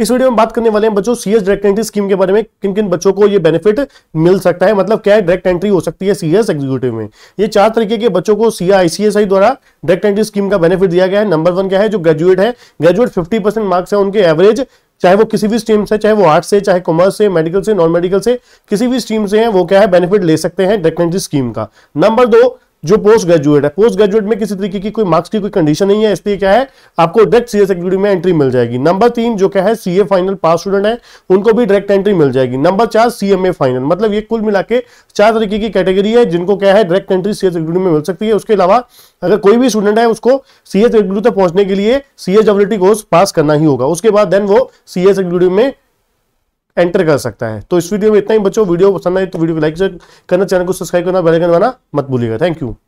इस वीडियो में बात करने वाले हैं बच्चों सीएस डायरेक्ट एंट्री स्कीम के बारे में किन किन बच्चों को ये बेनिफिट मिल सकता है मतलब क्या डायरेक्ट एंट्री हो सकती है सीएस एग्जीक्यूटिव में ये चार तरीके के बच्चों को सीआईसीएसआई द्वारा डायरेक्ट एंट्री स्कीम का बेनिफिट दिया गया है नंबर वन क्या है जो ग्रेजुएट है ग्रेजुएट फिफ्टी मार्क्स है उनके एवरेज चाहे वो किसी भी स्ट्रीम से चाहे वो आर्ट से चाहे कॉमर्स से मेडिकल से नॉन मेडिकल से किसी भी स्ट्रीम से है वो क्या है बेनिफिट ले सकते हैं डायरेक्ट एंट्री स्कीम का नंबर दो जो पोस्ट ग्रेजुएट है पोस्ट ग्रेजुएट में किसी तरीके की कोई मार्क्स की कोई कंडीशन नहीं है इसलिए क्या है आपको डायरेक्ट एस एग्जीक्यूटिव में एंट्री मिल जाएगी नंबर तीन जो क्या है सीए फाइनल पास स्टूडेंट है उनको भी डायरेक्ट एंट्री मिल जाएगी नंबर चार सीएमए फाइनल मतलब ये कुल मिला के चार तरीके की कैटेगरी है जिनको क्या है डायरेक्ट एंट्री एस एग्जीक्यूटिव में मिल सकती है उसके अलावा अगर कोई भी स्टूडेंट है उसको सीएस एग्जीक्यूटिव तक पहुंचने के लिए सीएस डब्ल्यूटी कोर्स पास करना ही होगा उसके बाद देन वो एस एग्जीक्यूटिव में एंटर कर सकता है तो इस वीडियो में इतना ही बच्चों वीडियो पसंद आए तो वीडियो को लाइक करना चैनल को सब्सक्राइब करना बेल बना मत भूलिएगा थैंक यू